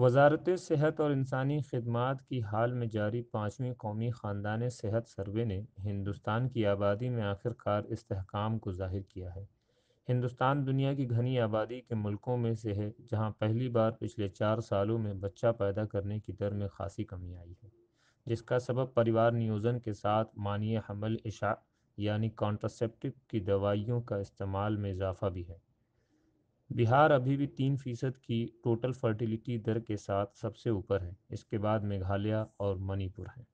वजारत सेहत और इंसानी खदमात की हाल में जारी पाँचवीं कौमी ख़ानदान सेहत सर्वे ने हिंदुस्तान की आबादी में आखिरकार इसकाम को जाहिर किया है हिंदुस्तान दुनिया की घनी आबादी के मुल्कों में से है जहाँ पहली बार पिछले चार सालों में बच्चा पैदा करने की दर में खासी कमी आई है जिसका सबब परिवार नियोजन के साथ मानिय हमल इशा यानी कॉन्ट्रासेप्टिव की दवाइयों का इस्तेमाल में इजाफा भी है बिहार अभी भी तीन फीसद की टोटल फर्टिलिटी दर के साथ सबसे ऊपर है इसके बाद मेघालय और मणिपुर है